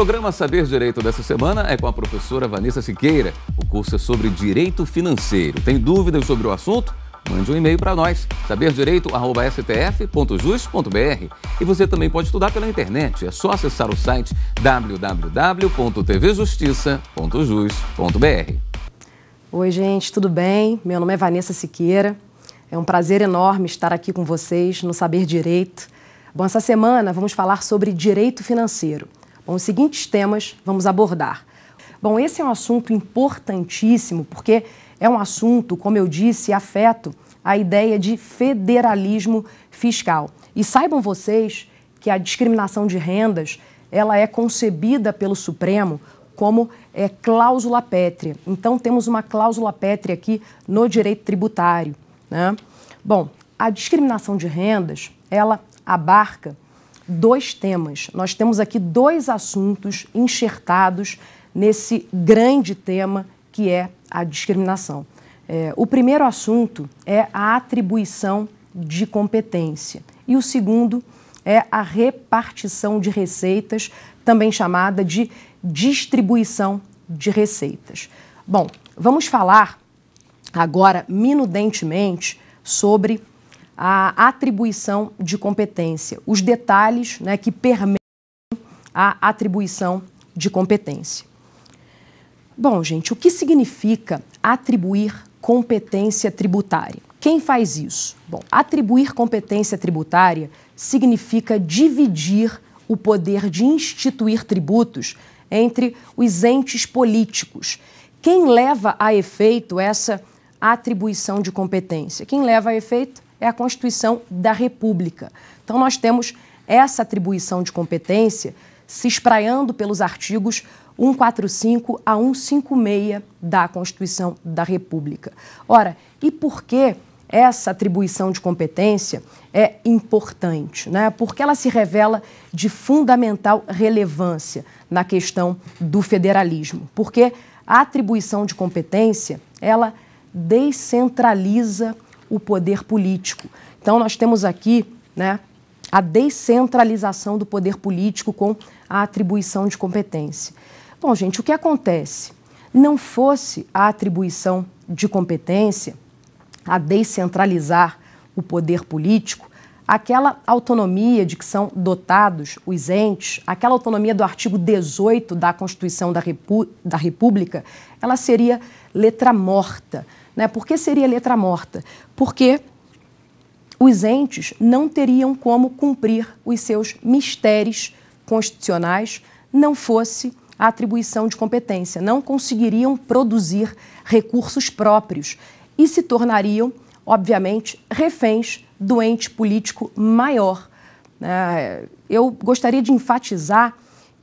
programa Saber Direito dessa semana é com a professora Vanessa Siqueira. O curso é sobre direito financeiro. Tem dúvidas sobre o assunto? Mande um e-mail para nós, saberdireito.stf.jus.br. E você também pode estudar pela internet. É só acessar o site www.tvjustiça.jus.br. Oi, gente, tudo bem? Meu nome é Vanessa Siqueira. É um prazer enorme estar aqui com vocês no Saber Direito. Bom, essa semana vamos falar sobre direito financeiro. Bom, os seguintes temas vamos abordar. Bom, esse é um assunto importantíssimo porque é um assunto, como eu disse, afeto a ideia de federalismo fiscal. E saibam vocês que a discriminação de rendas ela é concebida pelo Supremo como é, cláusula pétrea. Então temos uma cláusula pétrea aqui no direito tributário. Né? Bom, a discriminação de rendas ela abarca dois temas. Nós temos aqui dois assuntos enxertados nesse grande tema que é a discriminação. É, o primeiro assunto é a atribuição de competência e o segundo é a repartição de receitas, também chamada de distribuição de receitas. Bom, vamos falar agora minudentemente sobre a atribuição de competência, os detalhes né, que permitem a atribuição de competência. Bom, gente, o que significa atribuir competência tributária? Quem faz isso? Bom, atribuir competência tributária significa dividir o poder de instituir tributos entre os entes políticos. Quem leva a efeito essa atribuição de competência? Quem leva a efeito? é a Constituição da República. Então, nós temos essa atribuição de competência se espraiando pelos artigos 145 a 156 da Constituição da República. Ora, e por que essa atribuição de competência é importante, né? porque ela se revela de fundamental relevância na questão do federalismo, porque a atribuição de competência ela descentraliza o poder político. Então, nós temos aqui né, a descentralização do poder político com a atribuição de competência. Bom, gente, o que acontece? Não fosse a atribuição de competência, a descentralizar o poder político, aquela autonomia de que são dotados os entes, aquela autonomia do artigo 18 da Constituição da, Repu da República, ela seria letra morta. Né? Por que seria letra morta? Porque os entes não teriam como cumprir os seus mistérios constitucionais, não fosse a atribuição de competência, não conseguiriam produzir recursos próprios e se tornariam, obviamente, reféns do ente político maior. É, eu gostaria de enfatizar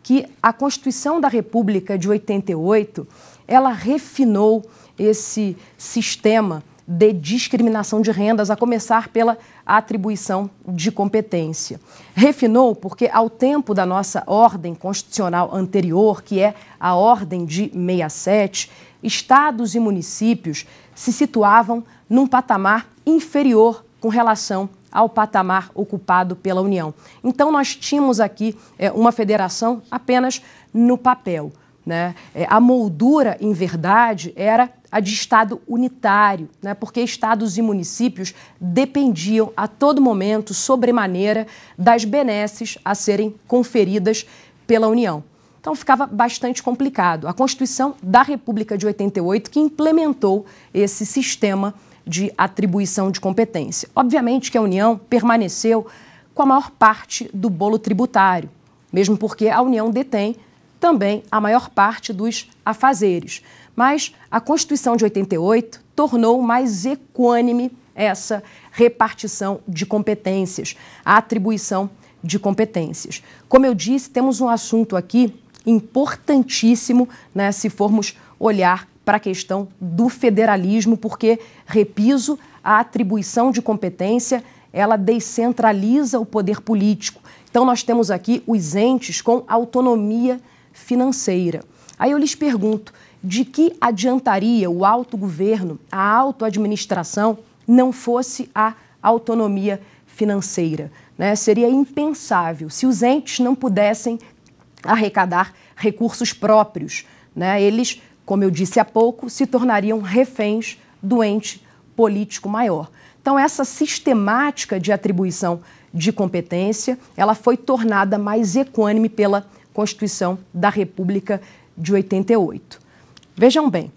que a Constituição da República de 88 ela refinou esse sistema de discriminação de rendas, a começar pela atribuição de competência. Refinou porque, ao tempo da nossa ordem constitucional anterior, que é a Ordem de 67, estados e municípios se situavam num patamar inferior com relação ao patamar ocupado pela União. Então, nós tínhamos aqui é, uma federação apenas no papel. Né? É, a moldura, em verdade, era a de Estado unitário, né? porque estados e municípios dependiam a todo momento, sobremaneira, das benesses a serem conferidas pela União. Então ficava bastante complicado. A Constituição da República de 88 que implementou esse sistema de atribuição de competência. Obviamente que a União permaneceu com a maior parte do bolo tributário, mesmo porque a União detém também a maior parte dos afazeres. Mas a Constituição de 88 tornou mais equânime essa repartição de competências, a atribuição de competências. Como eu disse, temos um assunto aqui importantíssimo né, se formos olhar para a questão do federalismo, porque, repiso, a atribuição de competência ela descentraliza o poder político. Então, nós temos aqui os entes com autonomia financeira. Aí eu lhes pergunto: de que adiantaria o autogoverno, a autoadministração, não fosse a autonomia financeira? Né? Seria impensável se os entes não pudessem arrecadar recursos próprios. Né? Eles como eu disse há pouco, se tornariam reféns do ente político maior. Então, essa sistemática de atribuição de competência, ela foi tornada mais equânime pela Constituição da República de 88. Vejam bem,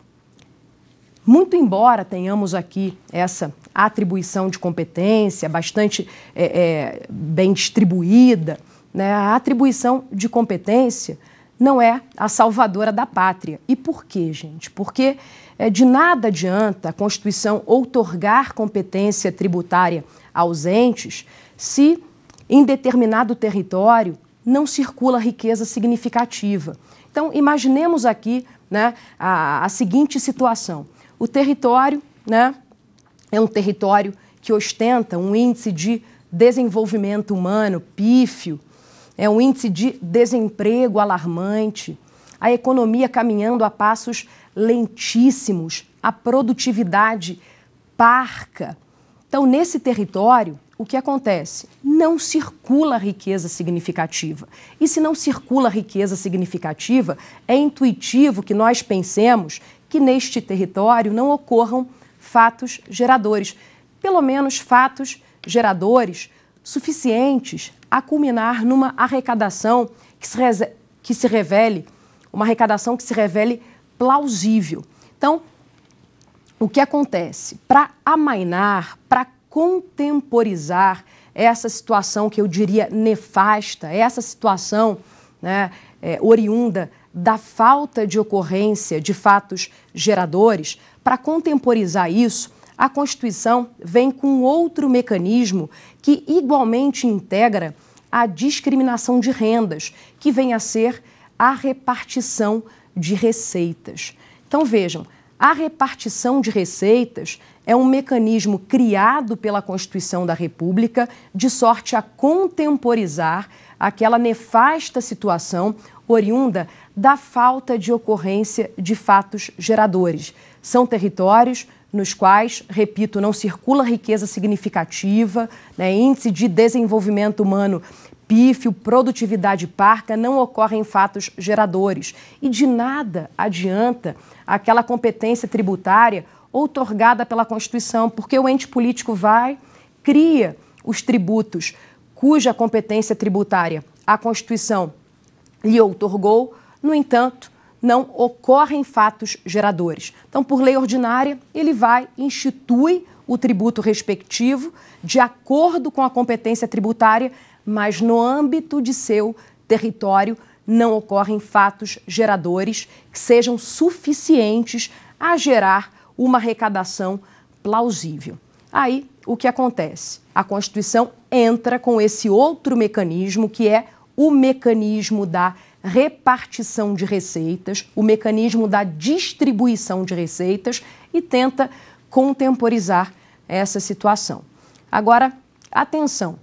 muito embora tenhamos aqui essa atribuição de competência bastante é, é, bem distribuída, né, a atribuição de competência não é a salvadora da pátria. E por quê, gente? Porque eh, de nada adianta a Constituição outorgar competência tributária aos entes se em determinado território não circula riqueza significativa. Então, imaginemos aqui né, a, a seguinte situação: o território né, é um território que ostenta um índice de desenvolvimento humano pífio, é um índice de desemprego alarmante, a economia caminhando a passos lentíssimos, a produtividade parca. Então, nesse território, o que acontece? Não circula riqueza significativa. E se não circula riqueza significativa, é intuitivo que nós pensemos que neste território não ocorram fatos geradores, pelo menos fatos geradores suficientes a culminar numa arrecadação que se, que se revele, uma arrecadação que se revele plausível. Então, o que acontece? Para amainar, para contemporizar essa situação que eu diria nefasta, essa situação né, é, oriunda da falta de ocorrência de fatos geradores, para contemporizar isso, a Constituição vem com outro mecanismo que igualmente integra a discriminação de rendas, que vem a ser a repartição de receitas. Então vejam, a repartição de receitas é um mecanismo criado pela Constituição da República de sorte a contemporizar aquela nefasta situação oriunda da falta de ocorrência de fatos geradores. São territórios nos quais, repito, não circula riqueza significativa, né, índice de desenvolvimento humano pífio, produtividade parca, não ocorrem fatos geradores. E de nada adianta aquela competência tributária outorgada pela Constituição, porque o ente político vai, cria os tributos cuja competência tributária a Constituição lhe outorgou, no entanto, não ocorrem fatos geradores. Então, por lei ordinária, ele vai, institui o tributo respectivo de acordo com a competência tributária, mas no âmbito de seu território não ocorrem fatos geradores que sejam suficientes a gerar uma arrecadação plausível. Aí, o que acontece? A Constituição entra com esse outro mecanismo que é o mecanismo da repartição de receitas, o mecanismo da distribuição de receitas e tenta contemporizar essa situação. Agora, atenção.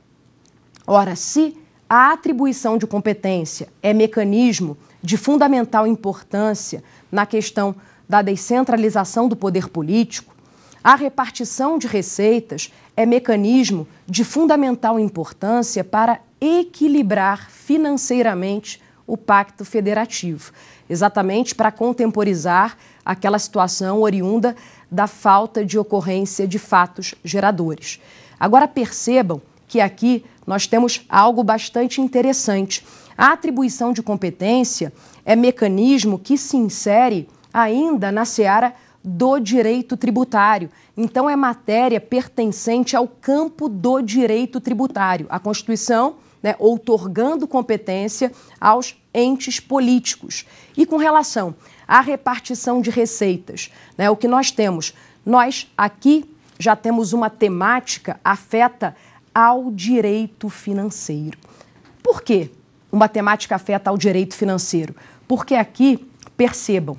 Ora, se a atribuição de competência é mecanismo de fundamental importância na questão da descentralização do poder político, a repartição de receitas é mecanismo de fundamental importância para equilibrar financeiramente o Pacto Federativo, exatamente para contemporizar aquela situação oriunda da falta de ocorrência de fatos geradores. Agora percebam que aqui nós temos algo bastante interessante. A atribuição de competência é mecanismo que se insere ainda na seara do direito tributário. Então, é matéria pertencente ao campo do direito tributário. A Constituição né, outorgando competência aos entes políticos. E com relação à repartição de receitas, né, o que nós temos? Nós aqui já temos uma temática afeta ao direito financeiro. Por que Uma temática afeta ao direito financeiro. Porque aqui, percebam,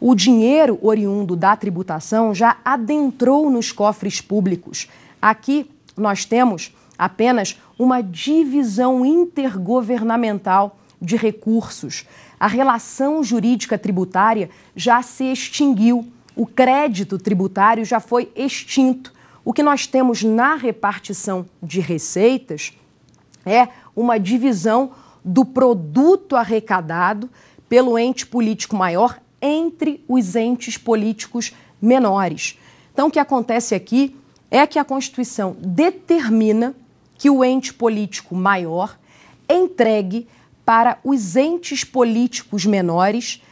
o dinheiro oriundo da tributação já adentrou nos cofres públicos. Aqui nós temos apenas uma divisão intergovernamental de recursos. A relação jurídica tributária já se extinguiu, o crédito tributário já foi extinto. O que nós temos na repartição de receitas é uma divisão do produto arrecadado pelo ente político maior entre os entes políticos menores. Então, o que acontece aqui é que a Constituição determina que o ente político maior entregue para os entes políticos menores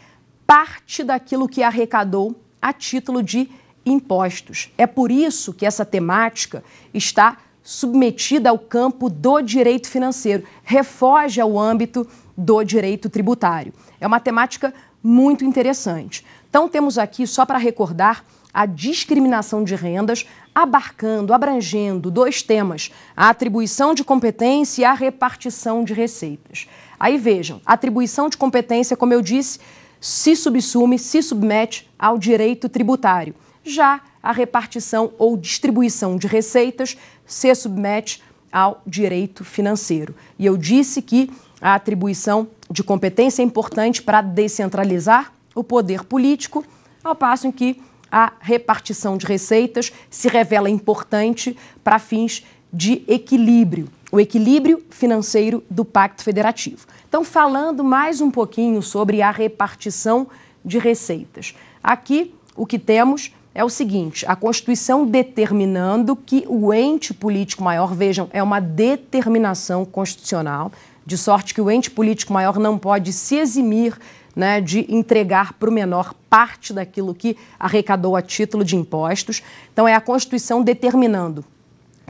parte daquilo que arrecadou a título de impostos. É por isso que essa temática está submetida ao campo do direito financeiro, refoge ao âmbito do direito tributário. É uma temática muito interessante. Então, temos aqui, só para recordar, a discriminação de rendas, abarcando, abrangendo dois temas: a atribuição de competência e a repartição de receitas. Aí vejam, atribuição de competência, como eu disse, se subsume, se submete ao direito tributário. Já a repartição ou distribuição de receitas se submete ao direito financeiro. E eu disse que a atribuição de competência é importante para descentralizar o poder político, ao passo em que a repartição de receitas se revela importante para fins de equilíbrio, o equilíbrio financeiro do Pacto Federativo. Então, falando mais um pouquinho sobre a repartição de receitas. Aqui, o que temos é o seguinte: a Constituição determinando que o ente político maior, vejam, é uma determinação constitucional, de sorte que o ente político maior não pode se eximir né, de entregar para o menor parte daquilo que arrecadou a título de impostos. Então, é a Constituição determinando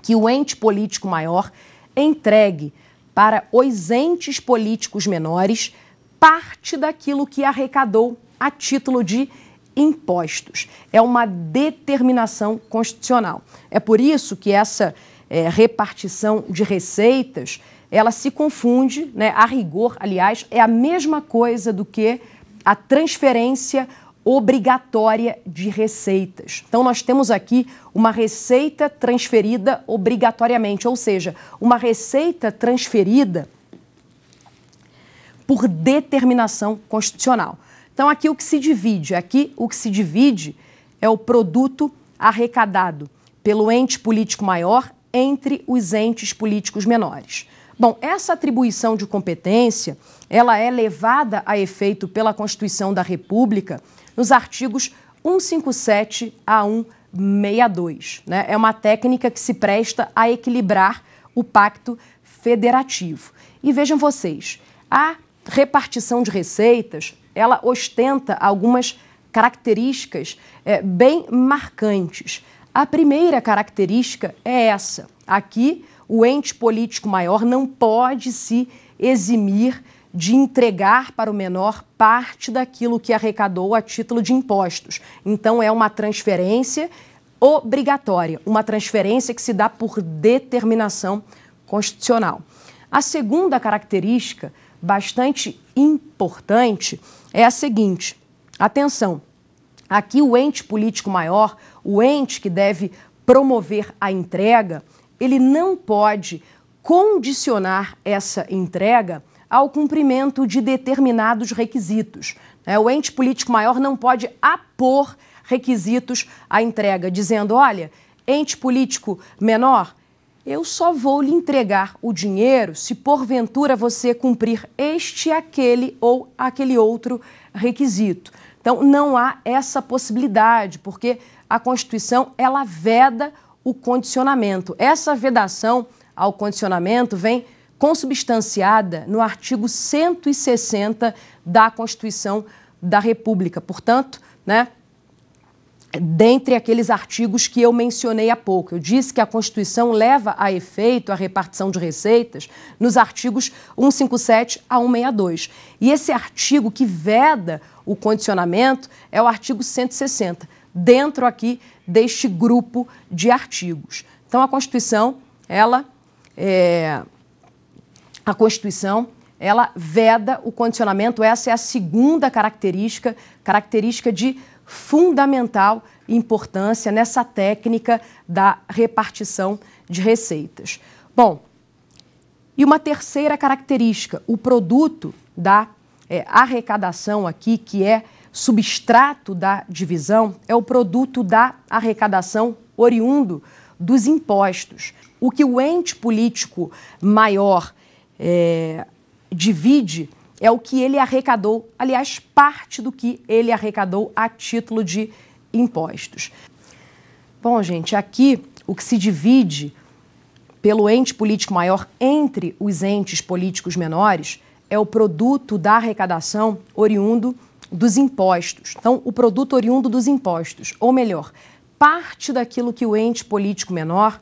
que o ente político maior entregue para os entes políticos menores parte daquilo que arrecadou a título de impostos. É uma determinação constitucional. É por isso que essa é, repartição de receitas ela se confunde, né? a rigor, aliás, é a mesma coisa do que a transferência obrigatória de receitas. Então, nós temos aqui uma receita transferida obrigatoriamente, ou seja, uma receita transferida por determinação constitucional. Então, aqui o que se divide? Aqui o que se divide é o produto arrecadado pelo ente político maior entre os entes políticos menores. Bom, essa atribuição de competência, ela é levada a efeito pela Constituição da República nos artigos 157 a 162. Né? É uma técnica que se presta a equilibrar o pacto federativo. E vejam vocês, a repartição de receitas, ela ostenta algumas características é, bem marcantes. A primeira característica é essa. Aqui, o ente político maior não pode se eximir de entregar para o menor parte daquilo que arrecadou a título de impostos. Então, é uma transferência obrigatória, uma transferência que se dá por determinação constitucional. A segunda característica, bastante importante, é a seguinte: atenção, aqui o ente político maior, o ente que deve promover a entrega, ele não pode condicionar essa entrega ao cumprimento de determinados requisitos. Né? O ente político maior não pode apor requisitos à entrega, dizendo: olha, ente político menor, eu só vou lhe entregar o dinheiro se porventura você cumprir este, aquele ou aquele outro requisito. Então não há essa possibilidade, porque a Constituição ela veda o condicionamento. Essa vedação ao condicionamento vem consubstanciada no artigo 160 da Constituição da República. Portanto, né, dentre aqueles artigos que eu mencionei há pouco. Eu disse que a Constituição leva a efeito a repartição de receitas nos artigos 157 a 162. E esse artigo que veda o condicionamento é o artigo 160 dentro aqui deste grupo de artigos. Então a Constituição, ela é, a Constituição, ela veda o condicionamento. Essa é a segunda característica, característica de fundamental importância nessa técnica da repartição de receitas. Bom, e uma terceira característica, o produto da é, arrecadação aqui, que é substrato da divisão é o produto da arrecadação oriundo dos impostos. O que o ente político maior é, divide é o que ele arrecadou, aliás, parte do que ele arrecadou a título de impostos. Bom, gente, aqui o que se divide pelo ente político maior entre os entes políticos menores é o produto da arrecadação oriundo dos impostos. Então, o produto oriundo dos impostos, ou melhor, parte daquilo que o ente político menor,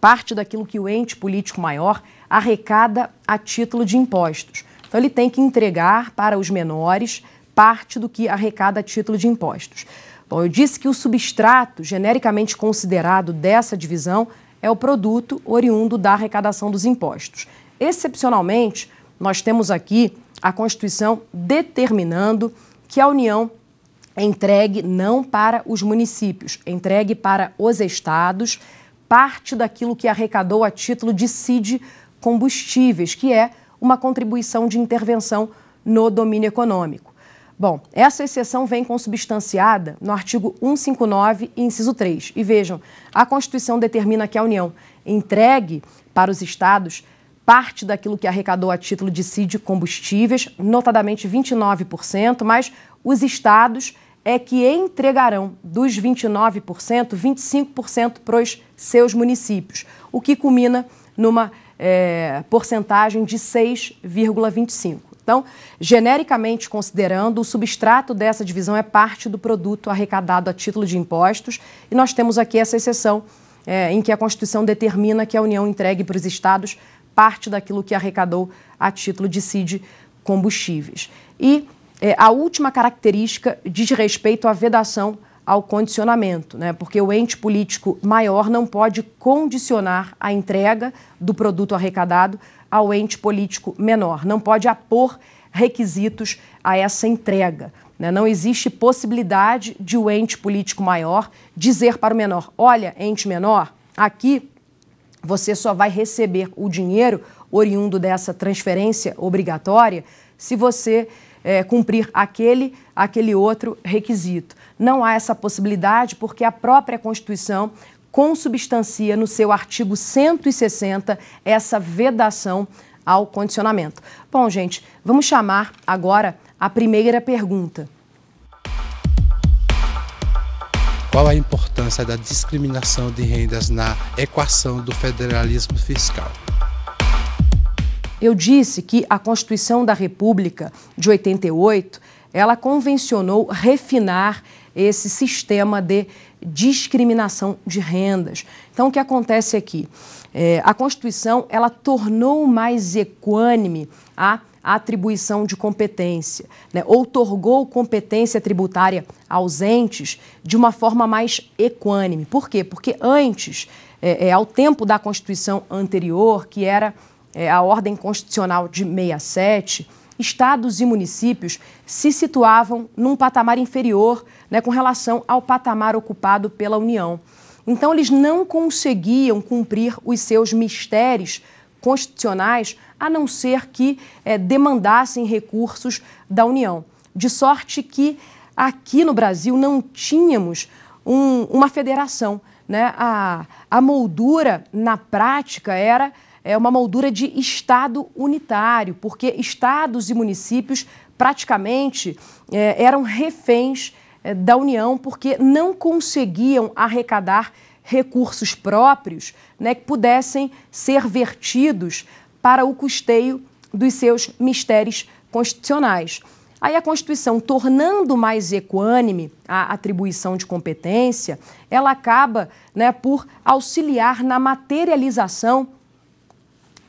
parte daquilo que o ente político maior arrecada a título de impostos. Então, ele tem que entregar para os menores parte do que arrecada a título de impostos. Bom, eu disse que o substrato genericamente considerado dessa divisão é o produto oriundo da arrecadação dos impostos. Excepcionalmente, nós temos aqui a Constituição determinando que a União entregue não para os municípios, entregue para os estados parte daquilo que arrecadou a título de CID combustíveis, que é uma contribuição de intervenção no domínio econômico. Bom, essa exceção vem consubstanciada no artigo 159, inciso 3. E vejam, a Constituição determina que a União entregue para os estados parte daquilo que arrecadou a título de CID combustíveis, notadamente 29%, mas os estados é que entregarão dos 29%, 25% para os seus municípios, o que culmina numa é, porcentagem de 6,25%. Então, genericamente considerando, o substrato dessa divisão é parte do produto arrecadado a título de impostos, e nós temos aqui essa exceção é, em que a Constituição determina que a União entregue para os estados parte daquilo que arrecadou a título de CID combustíveis. E é, a última característica diz respeito à vedação ao condicionamento, né? porque o ente político maior não pode condicionar a entrega do produto arrecadado ao ente político menor, não pode apor requisitos a essa entrega. Né? Não existe possibilidade de o ente político maior dizer para o menor: olha, ente menor, aqui você só vai receber o dinheiro oriundo dessa transferência obrigatória se você é, cumprir aquele, aquele outro requisito. Não há essa possibilidade porque a própria Constituição consubstancia no seu artigo 160 essa vedação ao condicionamento. Bom, gente, vamos chamar agora a primeira pergunta. qual a importância da discriminação de rendas na equação do federalismo fiscal. Eu disse que a Constituição da República de 88, ela convencionou refinar esse sistema de discriminação de rendas. Então, o que acontece aqui? É, a Constituição ela tornou mais equânime a a atribuição de competência, né, outorgou competência tributária aos entes de uma forma mais equânime. Por quê? Porque antes, é, é, ao tempo da Constituição anterior, que era é, a ordem constitucional de 67, estados e municípios se situavam num patamar inferior né, com relação ao patamar ocupado pela União. Então, eles não conseguiam cumprir os seus mistérios constitucionais, a não ser que é, demandassem recursos da União. De sorte que aqui no Brasil não tínhamos um, uma federação. Né? A, a moldura, na prática, era é, uma moldura de Estado unitário, porque estados e municípios praticamente é, eram reféns é, da União porque não conseguiam arrecadar recursos próprios né, que pudessem ser vertidos para o custeio dos seus mistérios constitucionais. Aí a Constituição, tornando mais equânime a atribuição de competência, ela acaba né, por auxiliar na materialização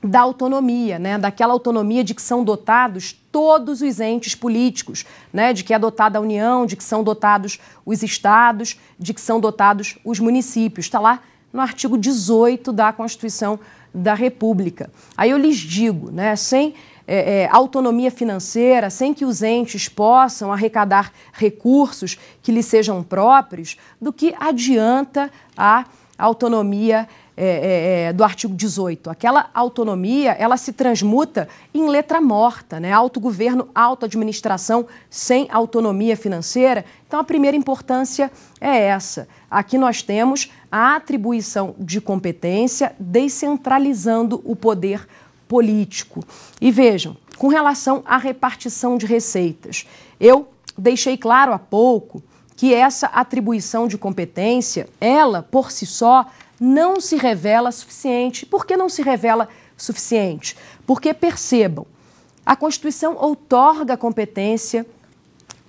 da autonomia, né, daquela autonomia de que são dotados todos os entes políticos, né, de que é dotada a União, de que são dotados os estados, de que são dotados os municípios. Está lá no artigo 18 da Constituição da República. Aí eu lhes digo, né, sem é, é, autonomia financeira, sem que os entes possam arrecadar recursos que lhes sejam próprios, do que adianta a autonomia financeira é, é, é, do artigo 18. Aquela autonomia, ela se transmuta em letra morta, né? Autogoverno, autoadministração sem autonomia financeira. Então, a primeira importância é essa. Aqui nós temos a atribuição de competência descentralizando o poder político. E vejam, com relação à repartição de receitas, eu deixei claro há pouco que essa atribuição de competência, ela por si só, não se revela suficiente. Por que não se revela suficiente? Porque, percebam, a Constituição outorga competência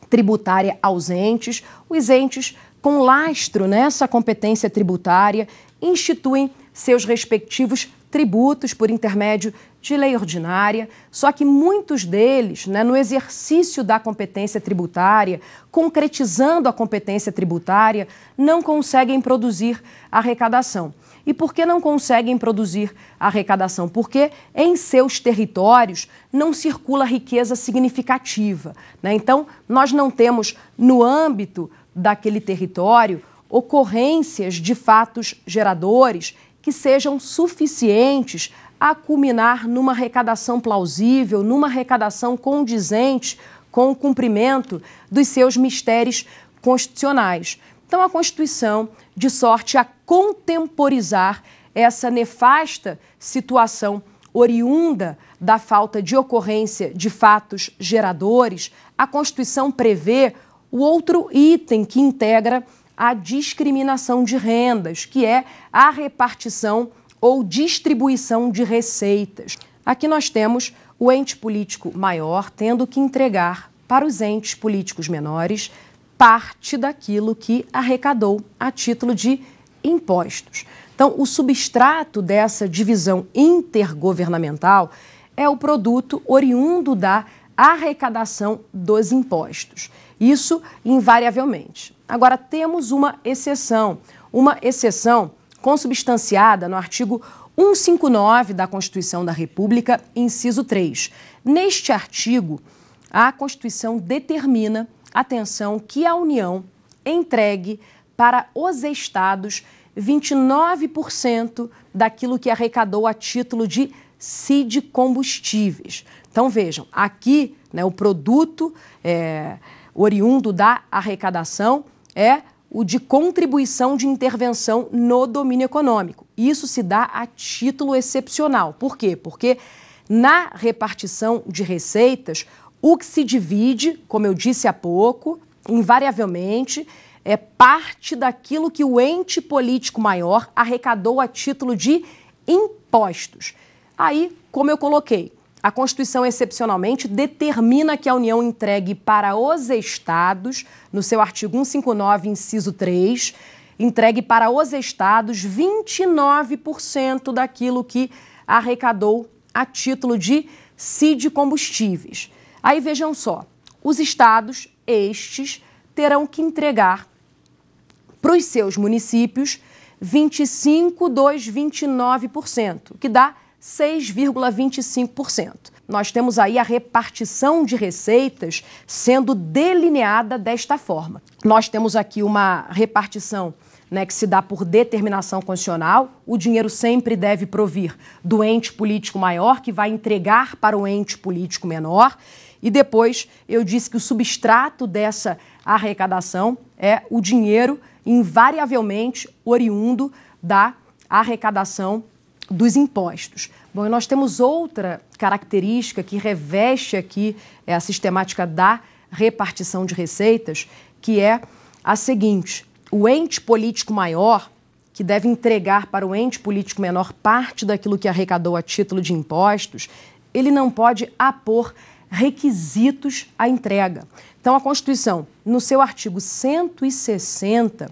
tributária aos entes, os entes com lastro nessa competência tributária instituem seus respectivos tributos por intermédio de lei ordinária, só que muitos deles, né, no exercício da competência tributária, concretizando a competência tributária, não conseguem produzir arrecadação. E por que não conseguem produzir arrecadação? Porque em seus territórios não circula riqueza significativa. Né? Então, nós não temos no âmbito daquele território ocorrências de fatos geradores que sejam suficientes a culminar numa arrecadação plausível, numa arrecadação condizente com o cumprimento dos seus mistérios constitucionais. Então, a Constituição, de sorte a contemporizar essa nefasta situação oriunda da falta de ocorrência de fatos geradores, a Constituição prevê o outro item que integra a discriminação de rendas, que é a repartição ou distribuição de receitas. Aqui nós temos o ente político maior tendo que entregar para os entes políticos menores parte daquilo que arrecadou a título de impostos. Então, o substrato dessa divisão intergovernamental é o produto oriundo da arrecadação dos impostos. Isso invariavelmente. Agora, temos uma exceção, uma exceção consubstanciada no artigo 159 da Constituição da República, inciso 3. Neste artigo, a Constituição determina, atenção, que a União entregue para os estados 29% daquilo que arrecadou a título de CID combustíveis. Então vejam, aqui né, o produto é, oriundo da arrecadação é o de contribuição de intervenção no domínio econômico. Isso se dá a título excepcional. Por quê? Porque na repartição de receitas, o que se divide, como eu disse há pouco, invariavelmente, é parte daquilo que o ente político maior arrecadou a título de impostos. Aí, como eu coloquei, a Constituição, excepcionalmente, determina que a União entregue para os Estados, no seu artigo 159, inciso 3, entregue para os Estados 29% daquilo que arrecadou a título de CID combustíveis. Aí vejam só, os Estados, estes, terão que entregar para os seus municípios 29%, que dá 6,25%. Nós temos aí a repartição de receitas sendo delineada desta forma. Nós temos aqui uma repartição né, que se dá por determinação constitucional, o dinheiro sempre deve provir do ente político maior, que vai entregar para o ente político menor. E depois eu disse que o substrato dessa arrecadação é o dinheiro invariavelmente oriundo da arrecadação dos impostos. Bom, e nós temos outra característica que reveste aqui é a sistemática da repartição de receitas, que é a seguinte: o ente político maior, que deve entregar para o ente político menor parte daquilo que arrecadou a título de impostos, ele não pode apor requisitos à entrega. Então, a Constituição, no seu artigo 160,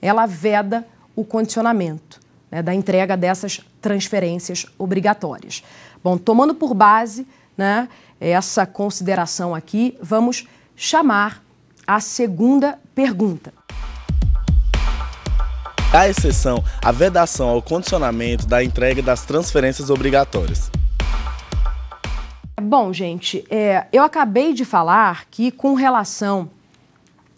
ela veda o condicionamento né, da entrega dessas transferências obrigatórias. Bom, tomando por base né, essa consideração aqui, vamos chamar a segunda pergunta. A exceção à vedação ao condicionamento da entrega das transferências obrigatórias. Bom, gente, é, eu acabei de falar que com relação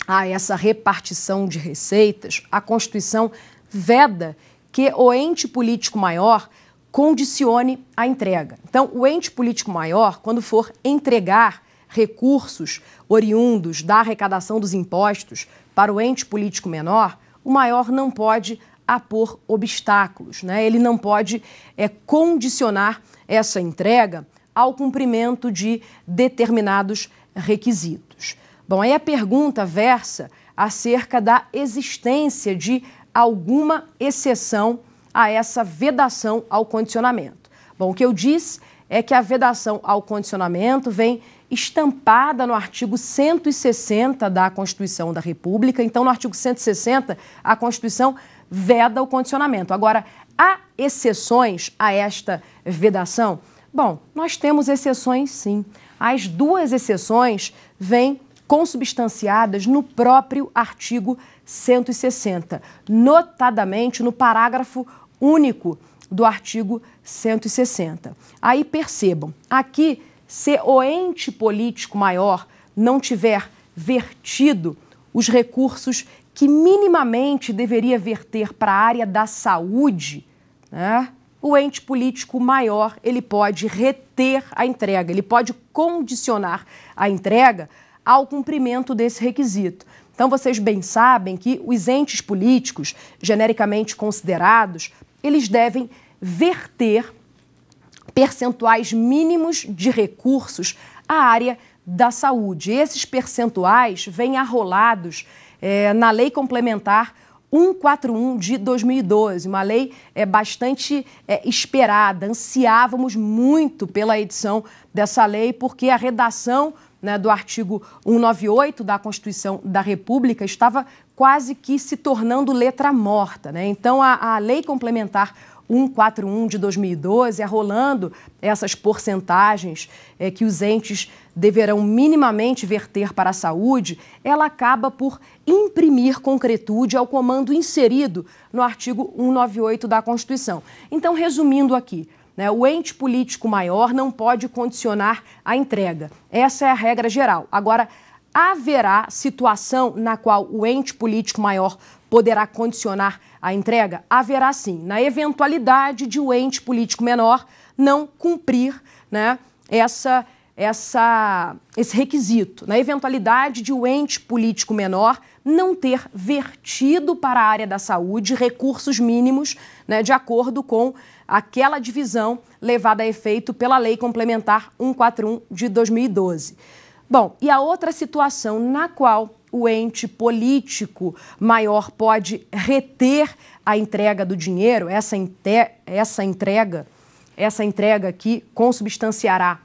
a essa repartição de receitas, a Constituição veda que o ente político maior condicione a entrega. Então, o ente político maior, quando for entregar recursos oriundos da arrecadação dos impostos para o ente político menor, o maior não pode apor obstáculos, né? ele não pode é, condicionar essa entrega ao cumprimento de determinados requisitos. Bom, aí a pergunta versa acerca da existência de alguma exceção a essa vedação ao condicionamento. Bom, o que eu disse é que a vedação ao condicionamento vem estampada no artigo 160 da Constituição da República. Então, no artigo 160, a Constituição veda o condicionamento. Agora, há exceções a esta vedação? Bom, nós temos exceções sim. As duas exceções vêm consubstanciadas no próprio artigo 160, notadamente no parágrafo único do artigo 160. Aí percebam, aqui, se o ente político maior não tiver vertido os recursos que minimamente deveria verter para a área da saúde, né, o ente político maior ele pode reter a entrega, ele pode condicionar a entrega ao cumprimento desse requisito. Então, vocês bem sabem que os entes políticos, genericamente considerados, eles devem verter percentuais mínimos de recursos à área da saúde. Esses percentuais vêm arrolados é, na lei complementar 141 de 2012, uma lei é, bastante é, esperada. Ansiávamos muito pela edição dessa lei, porque a redação né, do artigo 198 da Constituição da República estava quase que se tornando letra morta. Né? Então, a, a lei complementar 141 de 2012, arrolando é essas porcentagens é, que os entes deverão minimamente verter para a saúde, ela acaba por imprimir concretude ao comando inserido no artigo 198 da Constituição. Então, resumindo aqui, né? O ente político maior não pode condicionar a entrega. Essa é a regra geral. Agora, haverá situação na qual o ente político maior poderá condicionar a entrega? Haverá sim, na eventualidade de o ente político menor não cumprir né, essa, essa, esse requisito, na eventualidade de o ente político menor não ter vertido para a área da saúde recursos mínimos né, de acordo com aquela divisão levada a efeito pela Lei Complementar 141 de 2012. Bom, e a outra situação na qual o ente político maior pode reter a entrega do dinheiro, essa, essa entrega, essa entrega que consubstanciará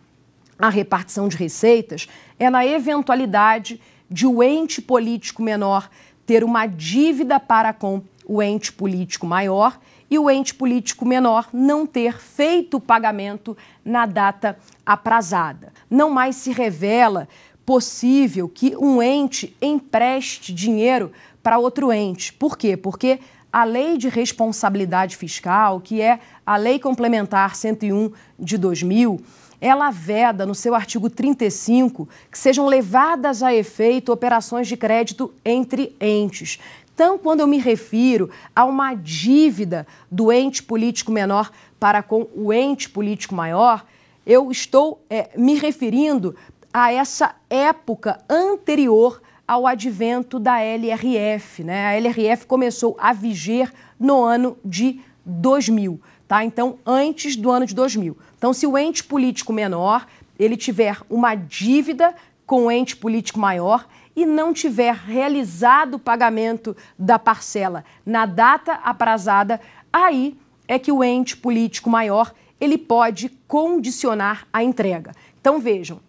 a repartição de receitas, é na eventualidade de o ente político menor ter uma dívida para com o ente político maior e o ente político menor não ter feito o pagamento na data aprazada. Não mais se revela possível que um ente empreste dinheiro para outro ente. Por quê? Porque a Lei de Responsabilidade Fiscal, que é a Lei Complementar 101 de 2000, ela veda, no seu artigo 35, que sejam levadas a efeito operações de crédito entre entes. Então, quando eu me refiro a uma dívida do ente político menor para com o ente político maior, eu estou é, me referindo a essa época anterior ao advento da LRF. Né? A LRF começou a viger no ano de 2000, tá? Então, antes do ano de 2000. Então, se o ente político menor ele tiver uma dívida com o ente político maior, e não tiver realizado o pagamento da parcela na data aprazada, aí é que o ente político maior ele pode condicionar a entrega. Então vejam,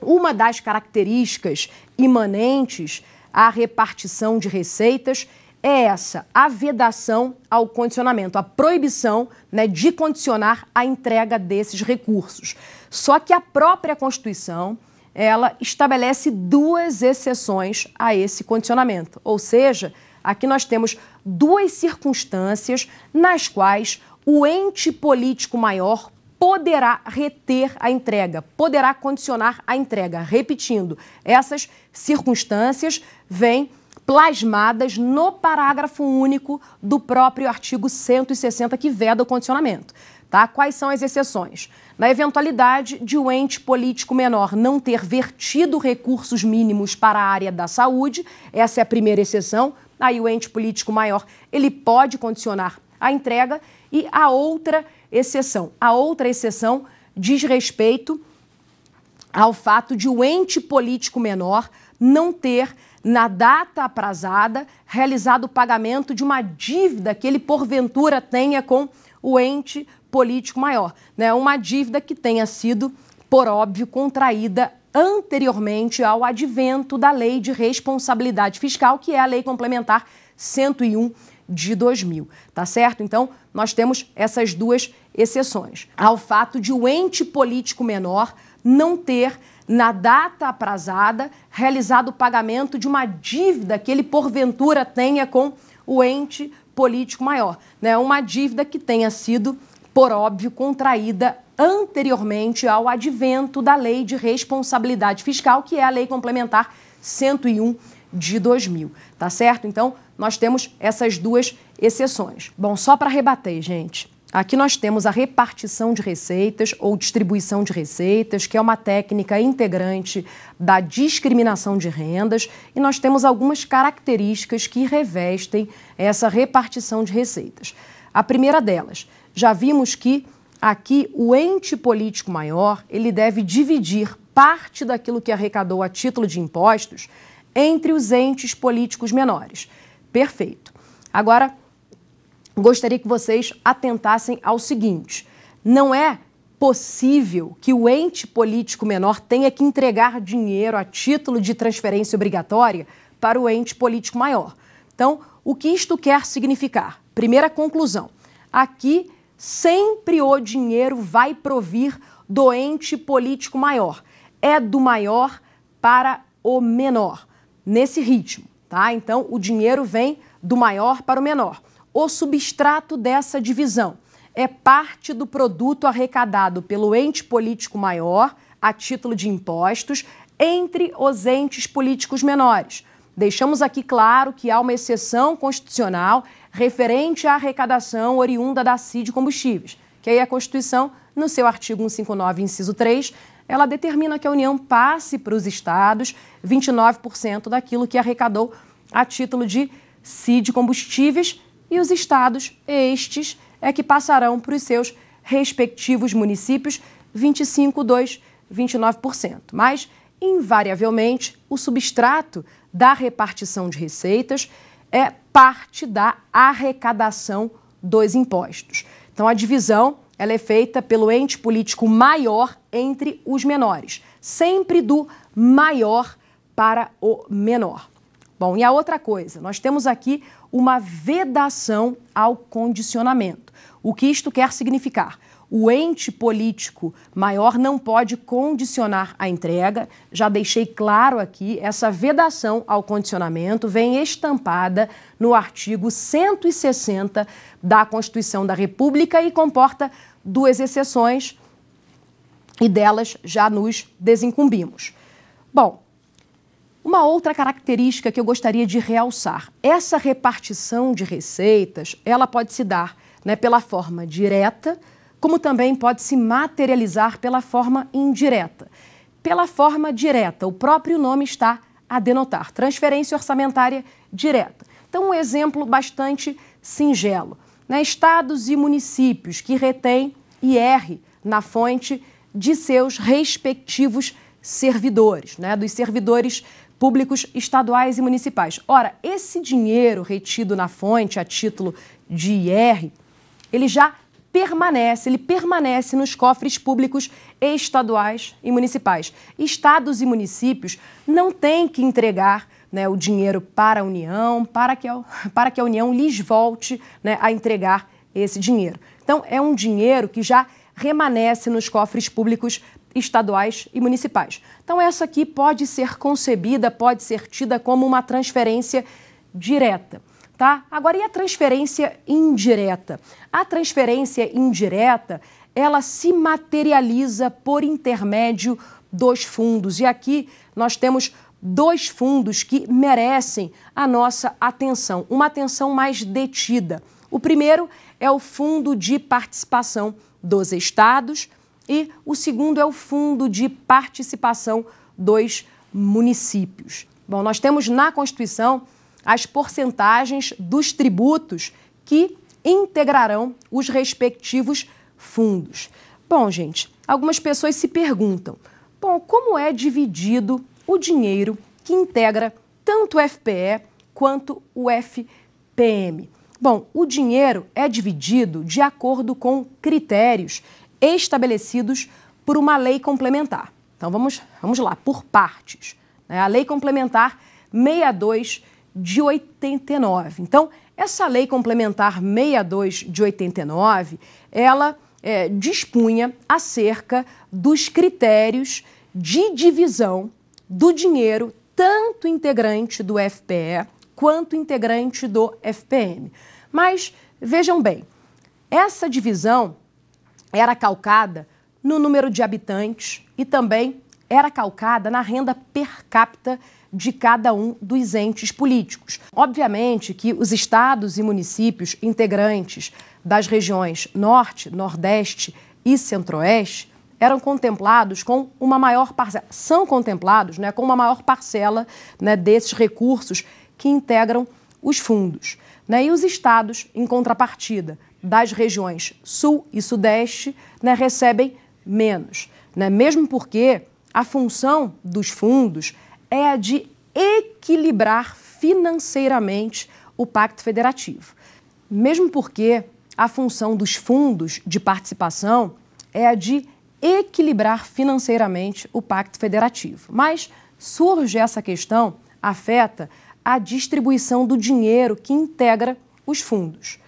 uma das características imanentes à repartição de receitas é essa, a vedação ao condicionamento, a proibição né, de condicionar a entrega desses recursos. Só que a própria Constituição ela estabelece duas exceções a esse condicionamento. Ou seja, aqui nós temos duas circunstâncias nas quais o ente político maior poderá reter a entrega, poderá condicionar a entrega. Repetindo, essas circunstâncias vêm plasmadas no parágrafo único do próprio artigo 160 que veda o condicionamento. Tá? Quais são as exceções? Na eventualidade de o um ente político menor não ter vertido recursos mínimos para a área da saúde, essa é a primeira exceção. Aí o ente político maior ele pode condicionar a entrega e a outra exceção, a outra exceção diz respeito ao fato de o ente político menor não ter na data aprazada realizado o pagamento de uma dívida que ele porventura tenha com o ente político maior. Né? Uma dívida que tenha sido, por óbvio, contraída anteriormente ao advento da Lei de Responsabilidade Fiscal, que é a Lei Complementar 101 de 2000, tá certo? Então, nós temos essas duas exceções. Ao fato de o ente político menor não ter na data aprazada realizado o pagamento de uma dívida que ele porventura tenha com o ente político maior, né? Uma dívida que tenha sido por óbvio contraída anteriormente ao advento da Lei de Responsabilidade Fiscal, que é a Lei Complementar 101 de 2000, tá certo? Então, nós temos essas duas exceções. Bom, só para rebater, gente. Aqui nós temos a repartição de receitas ou distribuição de receitas, que é uma técnica integrante da discriminação de rendas, e nós temos algumas características que revestem essa repartição de receitas. A primeira delas, já vimos que aqui o ente político maior, ele deve dividir parte daquilo que arrecadou a título de impostos entre os entes políticos menores. Perfeito. Agora, gostaria que vocês atentassem ao seguinte: não é possível que o ente político menor tenha que entregar dinheiro a título de transferência obrigatória para o ente político maior. Então, o que isto quer significar? Primeira conclusão: aqui sempre o dinheiro vai provir do ente político maior. É do maior para o menor, nesse ritmo, tá? Então, o dinheiro vem do maior para o menor. O substrato dessa divisão é parte do produto arrecadado pelo ente político maior, a título de impostos, entre os entes políticos menores. Deixamos aqui claro que há uma exceção constitucional referente à arrecadação oriunda da CID Combustíveis, que aí a Constituição, no seu artigo 159, inciso 3, ela determina que a União passe para os estados 29% daquilo que arrecadou a título de CID Combustíveis e os estados, estes, é que passarão para os seus respectivos municípios 25, 2, 29%. Mas, invariavelmente, o substrato da repartição de receitas é parte da arrecadação dos impostos. Então, a divisão ela é feita pelo ente político maior entre os menores, sempre do maior para o menor. Bom, e a outra coisa, nós temos aqui uma vedação ao condicionamento. O que isto quer significar? O ente político maior não pode condicionar a entrega. Já deixei claro aqui, essa vedação ao condicionamento vem estampada no artigo 160 da Constituição da República e comporta duas exceções e delas já nos desincumbimos. Bom, uma outra característica que eu gostaria de realçar, essa repartição de receitas, ela pode se dar né, pela forma direta, como também pode se materializar pela forma indireta. Pela forma direta, o próprio nome está a denotar transferência orçamentária direta. Então, um exemplo bastante singelo. Né? Estados e municípios que retêm IR na fonte de seus respectivos servidores, né? dos servidores públicos estaduais e municipais. Ora, esse dinheiro retido na fonte a título de IR, ele já permanece, ele permanece nos cofres públicos estaduais e municipais. Estados e municípios não têm que entregar né, o dinheiro para a União, para que a, para que a União lhes volte né, a entregar esse dinheiro. Então, é um dinheiro que já remanece nos cofres públicos estaduais e municipais. Então, essa aqui pode ser concebida, pode ser tida como uma transferência direta tá? Agora, e a transferência indireta? A transferência indireta, ela se materializa por intermédio dos fundos. E aqui nós temos dois fundos que merecem a nossa atenção, uma atenção mais detida. O primeiro é o Fundo de Participação dos Estados e o segundo é o Fundo de Participação dos Municípios. Bom, nós temos na Constituição as porcentagens dos tributos que integrarão os respectivos fundos. Bom, gente, algumas pessoas se perguntam: bom, como é dividido o dinheiro que integra tanto o FPE quanto o FPM? Bom, o dinheiro é dividido de acordo com critérios estabelecidos por uma lei complementar. Então vamos, vamos lá, por partes. Né? A Lei Complementar 62 de 89. Então, essa lei complementar 62 de 89, ela é, dispunha acerca dos critérios de divisão do dinheiro, tanto integrante do FPE quanto integrante do FPM. Mas vejam bem, essa divisão era calcada no número de habitantes e também era calcada na renda per capita de cada um dos entes políticos. Obviamente que os estados e municípios integrantes das regiões Norte, Nordeste e Centro-Oeste eram contemplados com uma maior parcela, são contemplados né, com uma maior parcela né, desses recursos que integram os fundos. Né? E os estados, em contrapartida, das regiões Sul e Sudeste, né, recebem menos. Né? Mesmo porque a função dos fundos é a de equilibrar financeiramente o Pacto Federativo. Mesmo porque a função dos fundos de participação é a de equilibrar financeiramente o Pacto Federativo. Mas surge essa questão, afeta a distribuição do dinheiro que integra os fundos.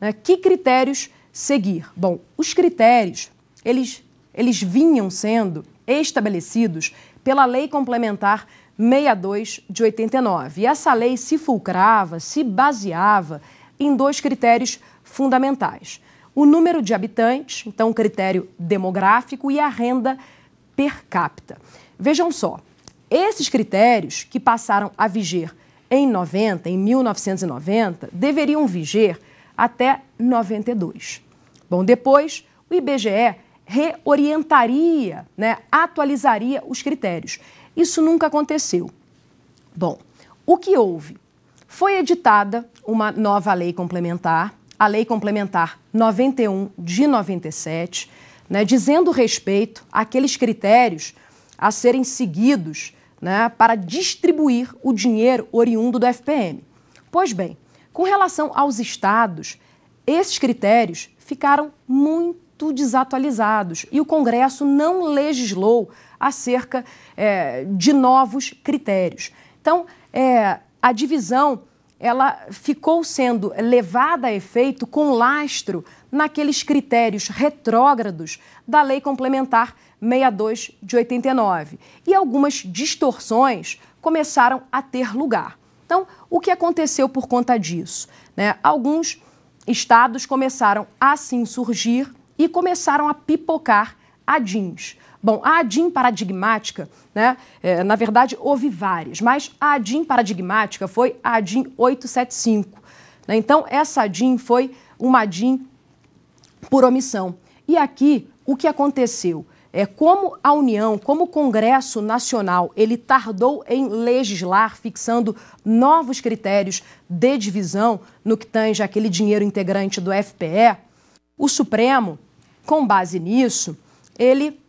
Né? Que critérios seguir? Bom, os critérios, eles, eles vinham sendo estabelecidos pela Lei Complementar 62 de 89. E essa lei se fulcrava, se baseava em dois critérios fundamentais: o número de habitantes, então critério demográfico, e a renda per capita. Vejam só, esses critérios que passaram a viger em 90, em 1990, deveriam viger até 92. Bom, depois o IBGE reorientaria, né, atualizaria os critérios. Isso nunca aconteceu. Bom, o que houve? Foi editada uma nova lei complementar, a Lei Complementar 91 de 97, né, dizendo respeito àqueles critérios a serem seguidos né, para distribuir o dinheiro oriundo do FPM. Pois bem, com relação aos estados, esses critérios ficaram muito desatualizados e o Congresso não legislou acerca é, de novos critérios. Então, é, a divisão ela ficou sendo levada a efeito com lastro naqueles critérios retrógrados da Lei Complementar 62 de 89. E algumas distorções começaram a ter lugar. Então, o que aconteceu por conta disso? Né? Alguns estados começaram a assim surgir e começaram a pipocar a jeans. Bom, a ADIM paradigmática, né, é, na verdade, houve várias, mas a ADIM paradigmática foi a ADIM 875. Né? Então, essa ADIM foi uma ADIM por omissão. E aqui, o que aconteceu? É, como a União, como o Congresso Nacional, ele tardou em legislar, fixando novos critérios de divisão no que tange aquele dinheiro integrante do FPE, o Supremo, com base nisso, ele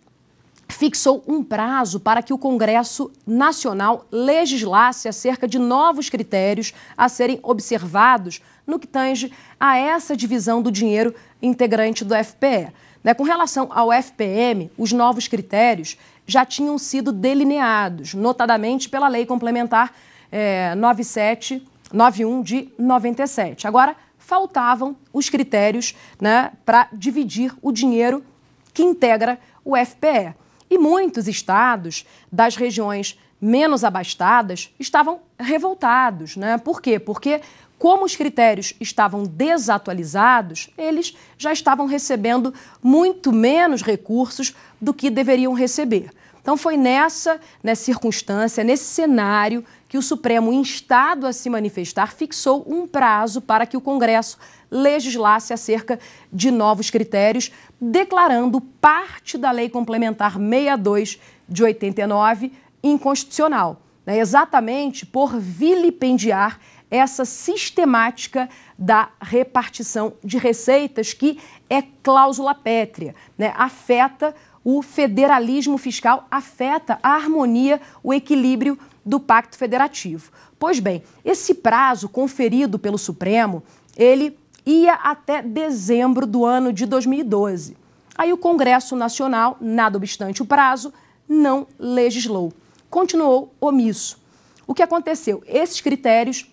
fixou um prazo para que o Congresso Nacional legislasse acerca de novos critérios a serem observados no que tange a essa divisão do dinheiro integrante do FPE. Né, com relação ao FPM, os novos critérios já tinham sido delineados, notadamente pela Lei Complementar é, 97, 91 de 97. Agora, faltavam os critérios né, para dividir o dinheiro que integra o FPE. E muitos estados das regiões menos abastadas estavam revoltados. Né? Por quê? Porque, como os critérios estavam desatualizados, eles já estavam recebendo muito menos recursos do que deveriam receber. Então, foi nessa, nessa circunstância, nesse cenário que o Supremo, instado a se manifestar, fixou um prazo para que o Congresso legislasse acerca de novos critérios, declarando parte da Lei Complementar 62 de 89 inconstitucional, né? exatamente por vilipendiar essa sistemática da repartição de receitas que é cláusula pétrea, né? afeta o federalismo fiscal, afeta a harmonia, o equilíbrio do Pacto Federativo. Pois bem, esse prazo conferido pelo Supremo, ele ia até dezembro do ano de 2012. Aí o Congresso Nacional, nada obstante o prazo, não legislou. Continuou omisso. O que aconteceu? Esses critérios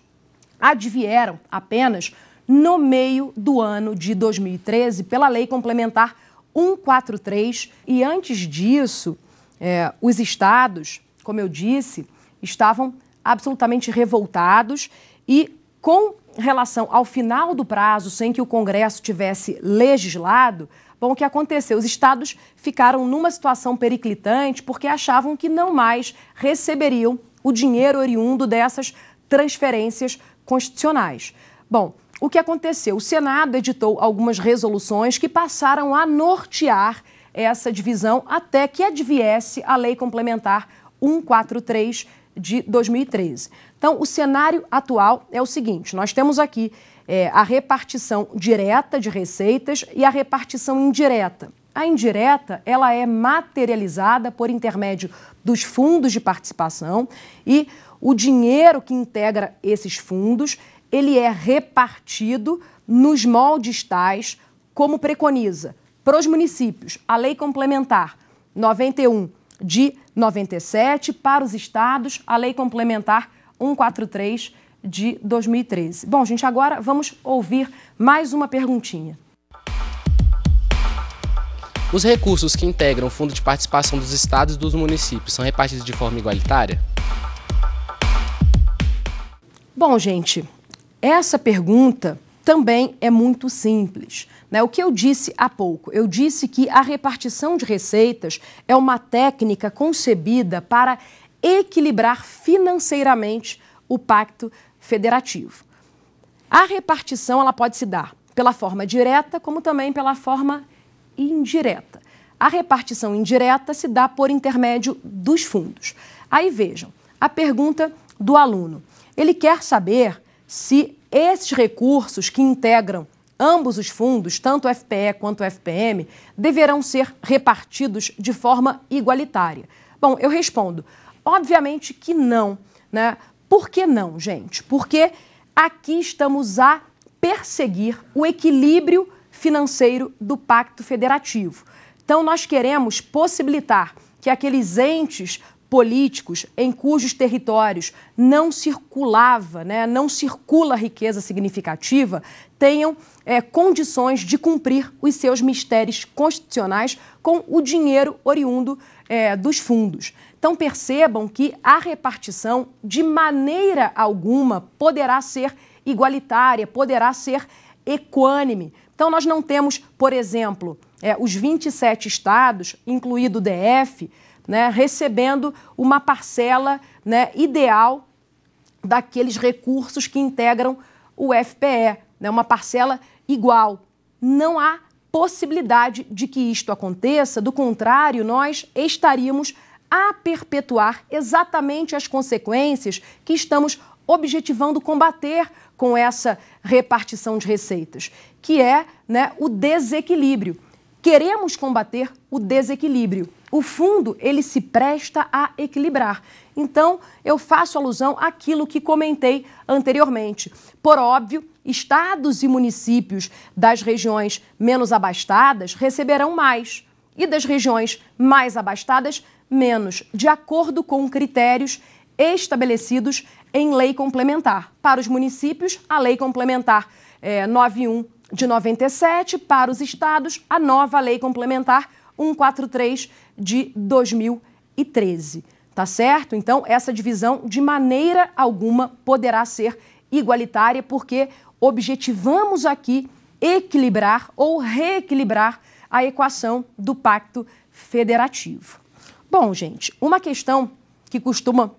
advieram apenas no meio do ano de 2013 pela Lei Complementar 143. E antes disso, é, os estados, como eu disse, estavam absolutamente revoltados e com relação ao final do prazo, sem que o Congresso tivesse legislado, bom, o que aconteceu? Os estados ficaram numa situação periclitante porque achavam que não mais receberiam o dinheiro oriundo dessas transferências constitucionais. Bom, o que aconteceu? O Senado editou algumas resoluções que passaram a nortear essa divisão até que adviesse a lei complementar 143 de 2013. Então, o cenário atual é o seguinte: nós temos aqui é, a repartição direta de receitas e a repartição indireta. A indireta ela é materializada por intermédio dos fundos de participação e o dinheiro que integra esses fundos ele é repartido nos moldes tais como preconiza para os municípios a lei complementar 91 de 97 para os estados, a lei complementar 143 de 2013. Bom, gente, agora vamos ouvir mais uma perguntinha. Os recursos que integram o Fundo de Participação dos Estados e dos Municípios são repartidos de forma igualitária? Bom, gente, essa pergunta também é muito simples. Né? O que eu disse há pouco? Eu disse que a repartição de receitas é uma técnica concebida para equilibrar financeiramente o pacto federativo. A repartição ela pode se dar pela forma direta, como também pela forma indireta. A repartição indireta se dá por intermédio dos fundos. Aí vejam, a pergunta do aluno. Ele quer saber se esses recursos que integram Ambos os fundos, tanto o FPE quanto o FPM, deverão ser repartidos de forma igualitária. Bom, eu respondo: obviamente que não. Né? Por que não, gente? Porque aqui estamos a perseguir o equilíbrio financeiro do Pacto Federativo. Então, nós queremos possibilitar que aqueles entes políticos em cujos territórios não circulava, né, não circula riqueza significativa, tenham é, condições de cumprir os seus mistérios constitucionais com o dinheiro oriundo é, dos fundos. Então percebam que a repartição de maneira alguma poderá ser igualitária, poderá ser equânime. Então nós não temos, por exemplo, é, os 27 estados, incluído o DF, né, recebendo uma parcela né, ideal daqueles recursos que integram o FPE, né, uma parcela igual. Não há possibilidade de que isto aconteça, do contrário, nós estaríamos a perpetuar exatamente as consequências que estamos objetivando combater com essa repartição de receitas, que é né, o desequilíbrio. Queremos combater o desequilíbrio. O fundo, ele se presta a equilibrar. Então, eu faço alusão àquilo que comentei anteriormente. Por óbvio, estados e municípios das regiões menos abastadas receberão mais e das regiões mais abastadas menos, de acordo com critérios estabelecidos em lei complementar. Para os municípios, a lei complementar é, eh, 91 de 97 para os estados a nova lei complementar 143 de 2013. Tá certo? Então, essa divisão de maneira alguma poderá ser igualitária, porque objetivamos aqui equilibrar ou reequilibrar a equação do Pacto Federativo. Bom, gente, uma questão que costuma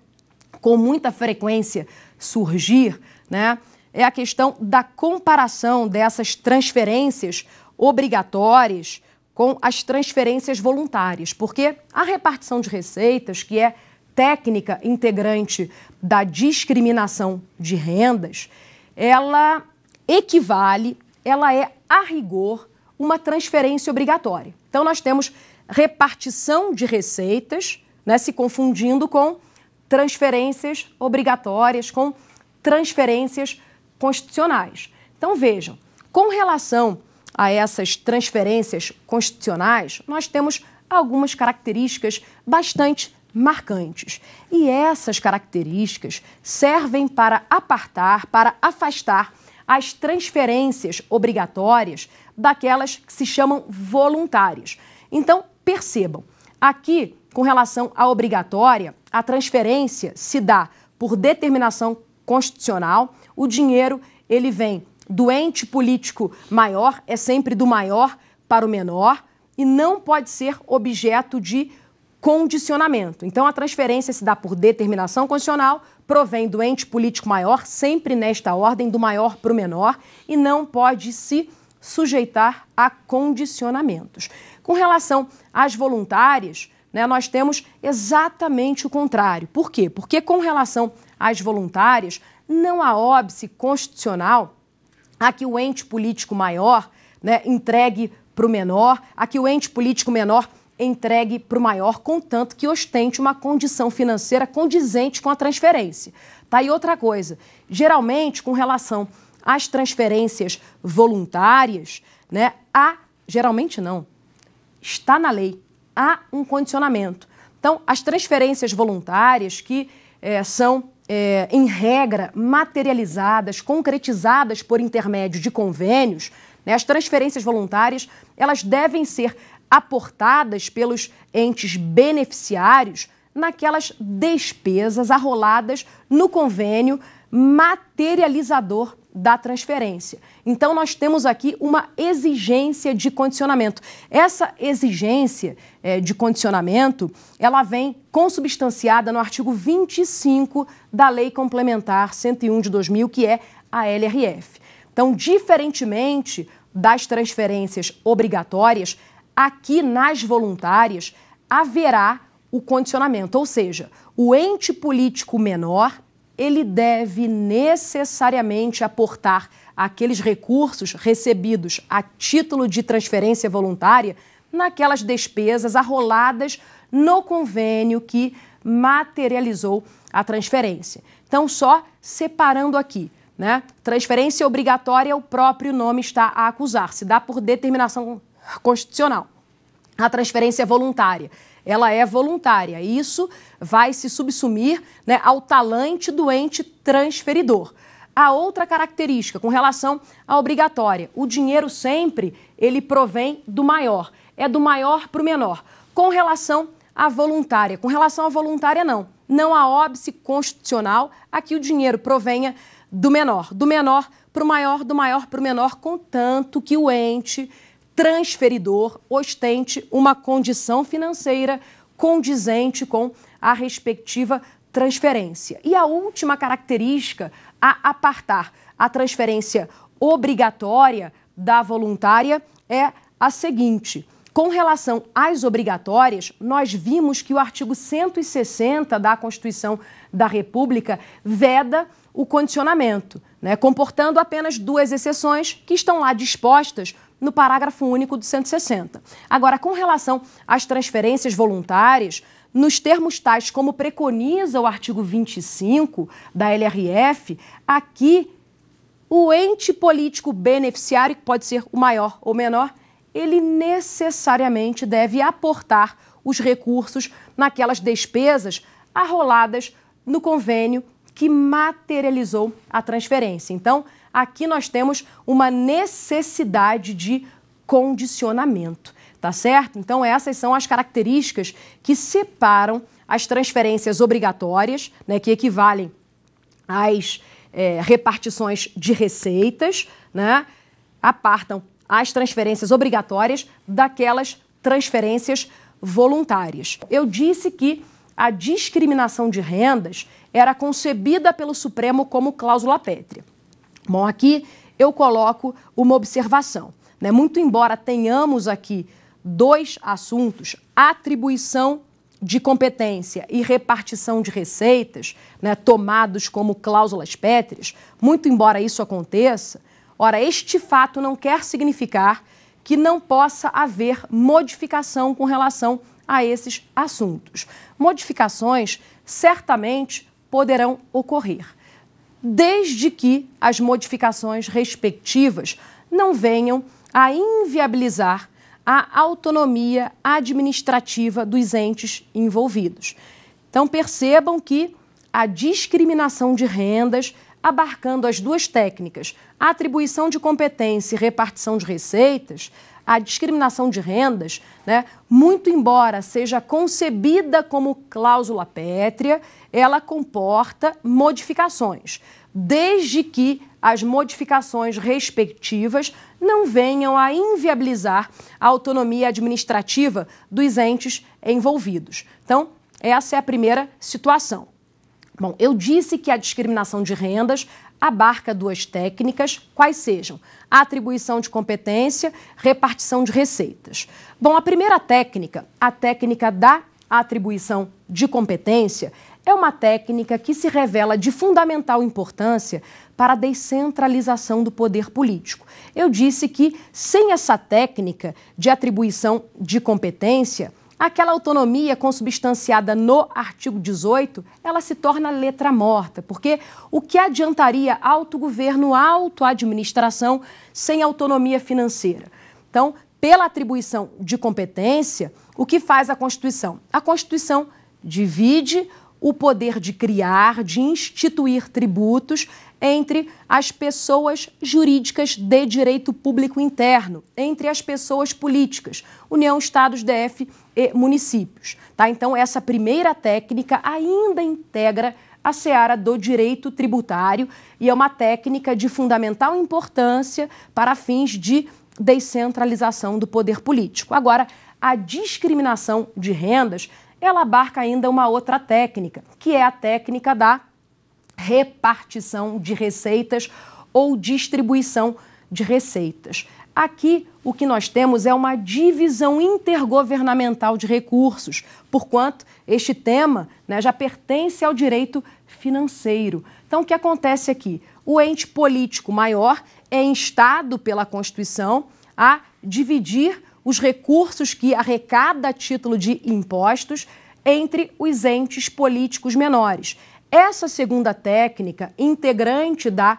com muita frequência surgir, né? é a questão da comparação dessas transferências obrigatórias com as transferências voluntárias, porque a repartição de receitas, que é técnica integrante da discriminação de rendas, ela equivale, ela é a rigor uma transferência obrigatória. Então nós temos repartição de receitas, né, se confundindo com transferências obrigatórias, com transferências constitucionais. Então vejam, com relação a essas transferências constitucionais, nós temos algumas características bastante marcantes. E essas características servem para apartar, para afastar as transferências obrigatórias daquelas que se chamam voluntárias. Então, percebam, aqui, com relação à obrigatória, a transferência se dá por determinação constitucional o dinheiro ele vem do ente político maior, é sempre do maior para o menor e não pode ser objeto de condicionamento. Então, a transferência se dá por determinação condicional, provém do ente político maior, sempre nesta ordem, do maior para o menor, e não pode se sujeitar a condicionamentos. Com relação às voluntárias, né, nós temos exatamente o contrário. Por quê? Porque com relação às voluntárias, não há óbice constitucional a que o ente político maior né, entregue para o menor, a que o ente político menor entregue para o maior, contanto que ostente uma condição financeira condizente com a transferência. Tá? E outra coisa, geralmente com relação às transferências voluntárias, né, há, geralmente não, está na lei, há um condicionamento. Então, as transferências voluntárias que é, são é, em regra, materializadas, concretizadas por intermédio de convênios, né, as transferências voluntárias, elas devem ser aportadas pelos entes beneficiários naquelas despesas arroladas no convênio materializador da transferência. Então, nós temos aqui uma exigência de condicionamento. Essa exigência é, de condicionamento, ela vem consubstanciada no artigo 25 da Lei Complementar 101 de 2000, que é a LRF. Então, diferentemente das transferências obrigatórias, aqui nas voluntárias haverá o condicionamento, ou seja, o ente político menor ele deve necessariamente aportar aqueles recursos recebidos a título de transferência voluntária naquelas despesas arroladas no convênio que materializou a transferência. Então, só separando aqui, né? Transferência obrigatória, o próprio nome está a acusar, se dá por determinação constitucional. A transferência voluntária ela é voluntária. Isso vai se subsumir né, ao talante do ente transferidor. A outra característica com relação à obrigatória, o dinheiro sempre ele provém do maior, é do maior para o menor. Com relação à voluntária, com relação à voluntária não, não há óbice constitucional a que o dinheiro provenha do menor, do menor para o maior, do maior para o menor, contanto que o ente transferidor ostente uma condição financeira condizente com a respectiva transferência. E a última característica a apartar a transferência obrigatória da voluntária é a seguinte: com relação às obrigatórias, nós vimos que o artigo 160 da Constituição da República veda o condicionamento, né, comportando apenas duas exceções que estão lá dispostas no parágrafo único do 160. Agora, com relação às transferências voluntárias, nos termos tais como preconiza o artigo 25 da LRF, aqui o ente político beneficiário, que pode ser o maior ou menor, ele necessariamente deve aportar os recursos naquelas despesas arroladas no convênio que materializou a transferência. Então, aqui nós temos uma necessidade de condicionamento, tá certo? Então, essas são as características que separam as transferências obrigatórias, né, que equivalem às é, repartições de receitas, né, apartam as transferências obrigatórias daquelas transferências voluntárias. Eu disse que a discriminação de rendas era concebida pelo Supremo como cláusula pétrea. Bom, aqui eu coloco uma observação. Né? Muito embora tenhamos aqui dois assuntos, atribuição de competência e repartição de receitas, né, tomados como cláusulas pétreas, muito embora isso aconteça, ora, este fato não quer significar que não possa haver modificação com relação a esses assuntos. Modificações certamente poderão ocorrer desde que as modificações respectivas não venham a inviabilizar a autonomia administrativa dos entes envolvidos. Então percebam que a discriminação de rendas, abarcando as duas técnicas, atribuição de competência e repartição de receitas, a discriminação de rendas, né, muito embora seja concebida como cláusula pétrea, ela comporta modificações, desde que as modificações respectivas não venham a inviabilizar a autonomia administrativa dos entes envolvidos. Então, essa é a primeira situação. Bom, eu disse que a discriminação de rendas abarca duas técnicas, quais sejam a atribuição de competência, repartição de receitas. Bom, a primeira técnica, a técnica da atribuição de competência, é uma técnica que se revela de fundamental importância para a descentralização do poder político. Eu disse que sem essa técnica de atribuição de competência, Aquela autonomia consubstanciada no artigo 18, ela se torna letra morta, porque o que adiantaria autogoverno, autoadministração sem autonomia financeira? Então, pela atribuição de competência, o que faz a Constituição? A Constituição divide o poder de criar, de instituir tributos entre as pessoas jurídicas de direito público interno, entre as pessoas políticas, União, Estados, DF e municípios. Tá? Então, essa primeira técnica ainda integra a seara do direito tributário e é uma técnica de fundamental importância para fins de descentralização do poder político. Agora, a discriminação de rendas, ela abarca ainda uma outra técnica, que é a técnica da repartição de receitas ou distribuição de receitas. Aqui, o que nós temos é uma divisão intergovernamental de recursos, porquanto este tema né, já pertence ao direito financeiro. Então, o que acontece aqui? O ente político maior é instado pela Constituição a dividir os recursos que arrecada a título de impostos entre os entes políticos menores. Essa segunda técnica, integrante da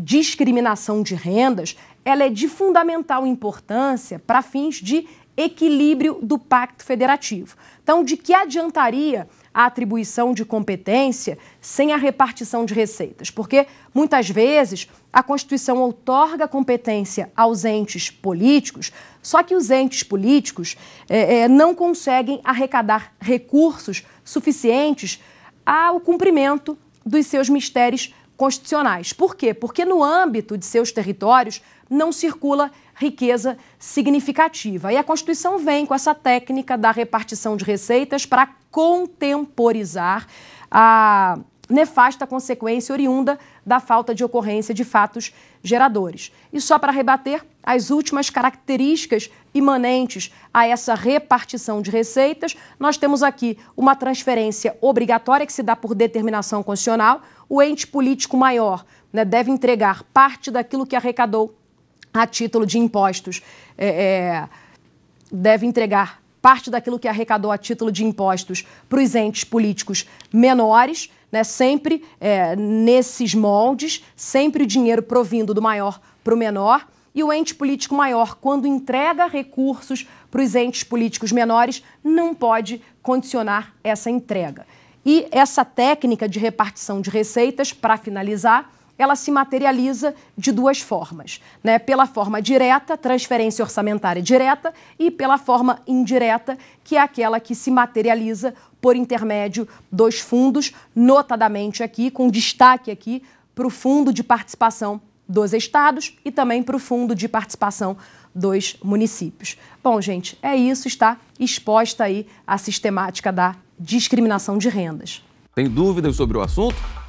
discriminação de rendas, ela é de fundamental importância para fins de equilíbrio do Pacto Federativo. Então, de que adiantaria a atribuição de competência sem a repartição de receitas? Porque muitas vezes a Constituição outorga competência aos entes políticos, só que os entes políticos é, é, não conseguem arrecadar recursos suficientes ao cumprimento dos seus mistérios constitucionais. Por quê? Porque no âmbito de seus territórios não circula riqueza significativa. E a Constituição vem com essa técnica da repartição de receitas para contemporizar a nefasta consequência oriunda da falta de ocorrência de fatos geradores. E só para rebater as últimas características imanentes a essa repartição de receitas, nós temos aqui uma transferência obrigatória que se dá por determinação constitucional. O ente político maior né, deve entregar parte daquilo que arrecadou a título de impostos. É, é, deve entregar parte daquilo que arrecadou a título de impostos para os entes políticos menores, né, sempre é, nesses moldes, sempre o dinheiro provindo do maior para o menor. E o ente político maior, quando entrega recursos para os entes políticos menores, não pode condicionar essa entrega. E essa técnica de repartição de receitas, para finalizar, ela se materializa de duas formas, né? Pela forma direta, transferência orçamentária direta, e pela forma indireta, que é aquela que se materializa por intermédio dos fundos, notadamente aqui, com destaque aqui para o fundo de participação dos estados e também para o fundo de participação dos municípios. Bom, gente, é isso, está exposta aí a sistemática da discriminação de rendas. Tem dúvidas sobre o assunto?